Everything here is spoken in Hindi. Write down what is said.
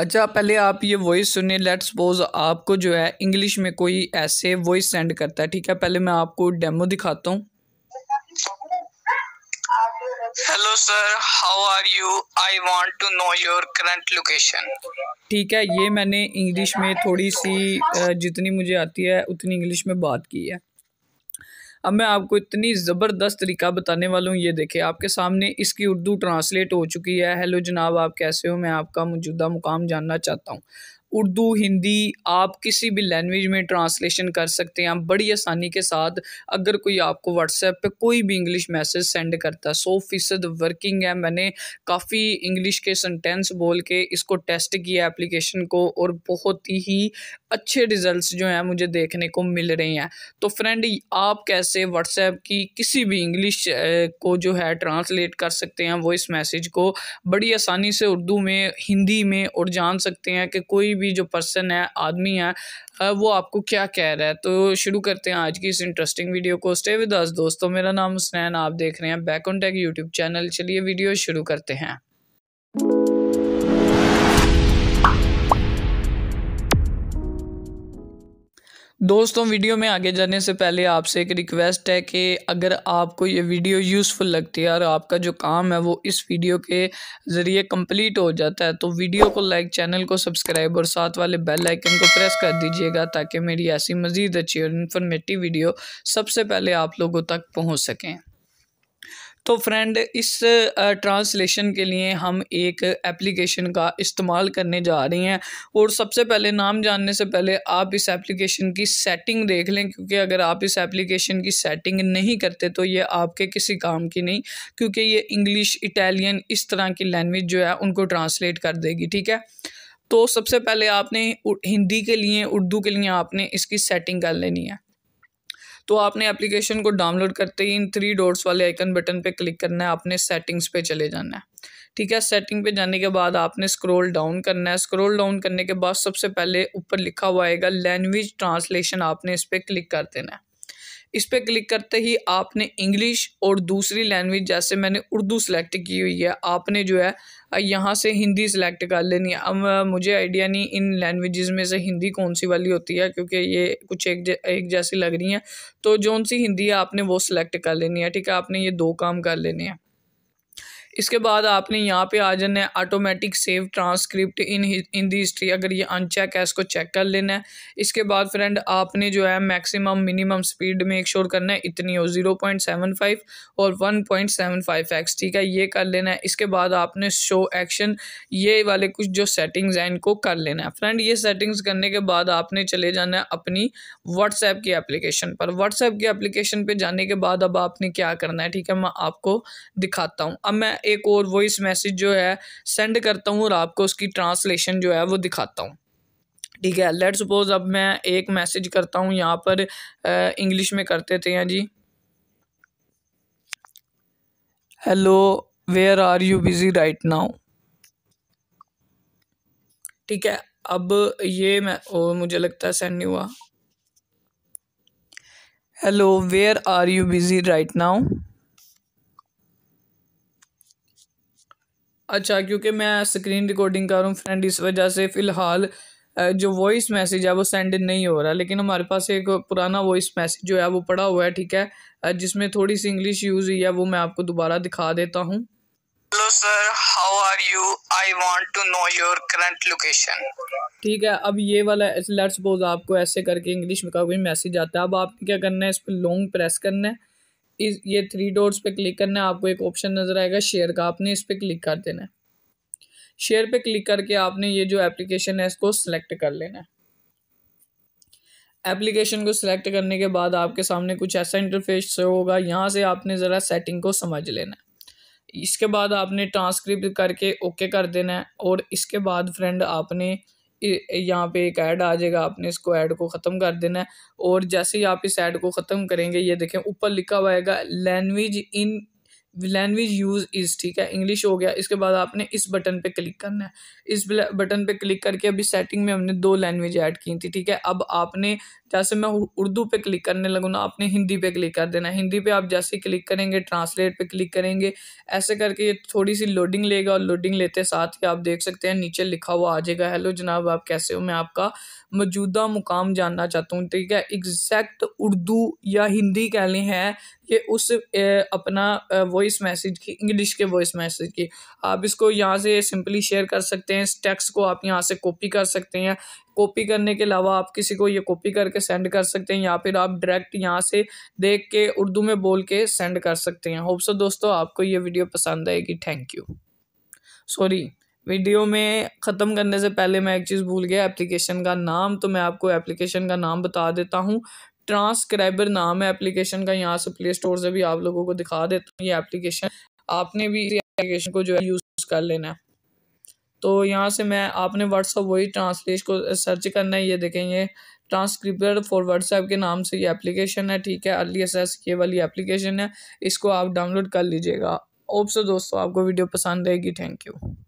अच्छा पहले आप ये वॉइस सुने लेट सपोज आपको जो है इंग्लिश में कोई ऐसे वॉइस सेंड करता है ठीक है पहले मैं आपको डेमो दिखाता हूँ hello sir how are you I want to know your current location ठीक है ये मैंने इंग्लिश में थोड़ी सी जितनी मुझे आती है उतनी इंग्लिश में बात की है अब मैं आपको इतनी ज़बरदस्त तरीका बताने वाला हूँ ये देखे आपके सामने इसकी उर्दू ट्रांसलेट हो चुकी है हेलो जनाब आप कैसे हो मैं आपका मौजूदा मुकाम जानना चाहता हूँ उर्दू हिंदी आप किसी भी लैंग्वेज में ट्रांसलेशन कर सकते हैं आप बड़ी आसानी के साथ अगर कोई आपको व्हाट्सएप पे कोई भी इंग्लिश मैसेज सेंड करता है सौ फीसद वर्किंग है मैंने काफ़ी इंग्लिश के सेंटेंस बोल के इसको टेस्ट किया एप्लीकेशन को और बहुत ही अच्छे रिजल्ट्स जो हैं मुझे देखने को मिल रहे हैं तो फ्रेंड आप कैसे व्हाट्सएप की किसी भी इंग्लिश को जो है ट्रांसलेट कर सकते हैं वो इस मैसेज को बड़ी आसानी से उर्दू में हिंदी में और जान सकते हैं कि कोई भी जो पर्सन है आदमी है वो आपको क्या कह रहा है तो शुरू करते हैं आज की इस इंटरेस्टिंग वीडियो को स्टे विद अस दोस्तों मेरा नाम हुसनैन आप देख रहे हैं back on tech YouTube channel चलिए वीडियो शुरू करते हैं दोस्तों वीडियो में आगे जाने से पहले आपसे एक रिक्वेस्ट है कि अगर आपको ये वीडियो यूज़फुल लगती है और आपका जो काम है वो इस वीडियो के ज़रिए कंप्लीट हो जाता है तो वीडियो को लाइक चैनल को सब्सक्राइब और साथ वाले बेल आइकन को प्रेस कर दीजिएगा ताकि मेरी ऐसी मज़ीद अच्छी और इन्फॉर्मेटिव वीडियो सबसे पहले आप लोगों तक पहुँच सकें तो फ्रेंड इस ट्रांसलेशन के लिए हम एक एप्लीकेशन का इस्तेमाल करने जा रहे हैं और सबसे पहले नाम जानने से पहले आप इस एप्लीकेशन की सेटिंग देख लें क्योंकि अगर आप इस एप्लीकेशन की सेटिंग नहीं करते तो ये आपके किसी काम की नहीं क्योंकि ये इंग्लिश इटालियन इस तरह की लैंग्वेज जो है उनको ट्रांसलेट कर देगी ठीक है तो सबसे पहले आपने हिंदी के लिए उर्दू के लिए आपने इसकी सेटिंग कर लेनी है तो आपने एप्लीकेशन को डाउनलोड करते ही इन थ्री डोर्स वाले आइकन बटन पे क्लिक करना है आपने सेटिंग्स पे चले जाना है ठीक है सेटिंग पे जाने के बाद आपने स्क्रॉल डाउन करना है स्क्रॉल डाउन करने के बाद सबसे पहले ऊपर लिखा हुआ आएगा लैंग्वेज ट्रांसलेशन आपने इस पर क्लिक कर देना है इस पर क्लिक करते ही आपने इंग्लिश और दूसरी लैंग्वेज जैसे मैंने उर्दू सेलेक्ट की हुई है आपने जो है यहाँ से हिंदी सेलेक्ट कर लेनी है अब मुझे आइडिया नहीं इन लैंग्वेजेस में से हिंदी कौन सी वाली होती है क्योंकि ये कुछ एक ज, एक जैसी लग रही हैं तो जौन सी हिंदी है आपने वो सिलेक्ट कर लेनी है ठीक है आपने ये दो काम कर लेने हैं इसके बाद आपने यहाँ पे आ जाना है automatic save transcript in in the history अगर ये अनचेक है इसको चेक कर लेना है इसके बाद फ्रेंड आपने जो है मैक्सिमम मिनिमम स्पीड में एक श्योर करना है इतनी हो ज़ीरो पॉइंट सेवन फाइव और one point seven five X ठीक है ये कर लेना है इसके बाद आपने शो एक्शन ये वाले कुछ जो सेटिंग्स हैं इनको कर लेना है फ्रेंड ये सेटिंग्स करने के बाद आपने चले जाना है अपनी व्हाट्सएप की एप्लीकेशन पर व्हाट्सएप की एप्लीकेशन पर जाने के बाद अब आपने क्या करना है ठीक है मैं आपको दिखाता हूँ अब मैं एक और वॉइस मैसेज जो है सेंड करता हूँ और आपको उसकी ट्रांसलेशन जो है वो दिखाता हूँ ठीक है लेट सपोज अब मैं एक मैसेज करता हूँ यहाँ पर इंग्लिश में करते थे हैं जी hello where are you busy right now ठीक है अब ये मैं ओ, मुझे लगता है सेंड नहीं हुआ hello where are you busy right now अच्छा क्योंकि मैं स्क्रीन रिकॉर्डिंग कर रहा हूँ फ्रेंड इस वजह से फ़िलहाल जो वॉइस मैसेज है वो सेंड नहीं हो रहा लेकिन हमारे पास एक पुराना वॉइस मैसेज जो है वो पड़ा हुआ है ठीक है जिसमें थोड़ी सी इंग्लिश यूज़ हुई है वो मैं आपको दोबारा दिखा देता हूँ hello sir how are you I want to know your current location ठीक है अब ये वाला लेट्स सपोज आपको ऐसे करके इंग्लिश में का कोई मैसेज आता है अब आपने क्या करना है इस पर लॉन्ग प्रेस करना है इस ये थ्री डोर्स पे क्लिक करना है आपको एक ऑप्शन नज़र आएगा शेयर का आपने इस पर क्लिक कर देना है शेयर पे क्लिक करके आपने ये जो एप्लीकेशन है इसको सेलेक्ट कर लेना है एप्लीकेशन को सिलेक्ट करने के बाद आपके सामने कुछ ऐसा इंटरफेस होगा यहाँ से आपने ज़रा सेटिंग को समझ लेना है इसके बाद आपने ट्रांसक्रिप्ट करके ओके कर देना है और इसके बाद फ्रेंड आपने यहाँ पे एक ऐड आ जाएगा आपने इसको ऐड को ख़त्म कर देना है और जैसे ही आप इस ऐड को ख़त्म करेंगे ये देखें ऊपर लिखा हुआ है language in language use is ठीक है इंग्लिश हो गया इसके बाद आपने इस बटन पे क्लिक करना है इस बटन पे क्लिक करके अभी सेटिंग में हमने दो लैंग्वेज ऐड की थी ठीक है अब आपने जैसे मैं उर्दू पे क्लिक करने लगूँ ना आपने हिंदी पे क्लिक कर देना हिंदी पे आप जैसे क्लिक करेंगे ट्रांसलेट पे क्लिक करेंगे ऐसे करके ये थोड़ी सी लोडिंग लेगा और लोडिंग लेते साथ ही आप देख सकते हैं नीचे लिखा हुआ आ जाएगा हेलो जनाब आप कैसे हो मैं आपका मौजूदा मुकाम जानना चाहता हूँ ठीक है एग्जैक्ट उर्दू या हिंदी कहने हैं ये उस अपना वही वॉइस मैसेज की इंग्लिश के वॉइस मैसेज की आप इसको यहाँ से सिंपली शेयर कर सकते हैं इस टेक्स्ट को आप यहाँ से कॉपी कर सकते हैं कॉपी करने के अलावा आप किसी को ये कॉपी करके सेंड कर सकते हैं या फिर आप डायरेक्ट यहाँ से देख के उर्दू में बोल के सेंड कर सकते हैं होप सो दोस्तों आपको ये वीडियो पसंद आएगी थैंक यू सॉरी वीडियो में ख़त्म करने से पहले मैं एक चीज़ भूल गया एप्लीकेशन का नाम तो मैं आपको एप्लीकेशन का नाम बता देता हूँ ट्रांसक्राइबर नाम है एप्लीकेशन का यहाँ से प्ले स्टोर से भी आप लोगों को दिखा देता हूँ ये एप्लीकेशन आपने भी एप्लीकेशन को जो है यूज़ कर लेना है तो यहाँ से मैं आपने व्हाट्सअप वही ट्रांसलेट को सर्च करना है ये देखें ये ट्रांसक्रिप्टर फॉर व्हाट्सएप के नाम से ये एप्लीकेशन है ठीक है अर्ली एस ये वाली एप्लीकेशन है इसको आप डाउनलोड कर लीजिएगा ओप से दोस्तों आपको वीडियो पसंद आएगी थैंक यू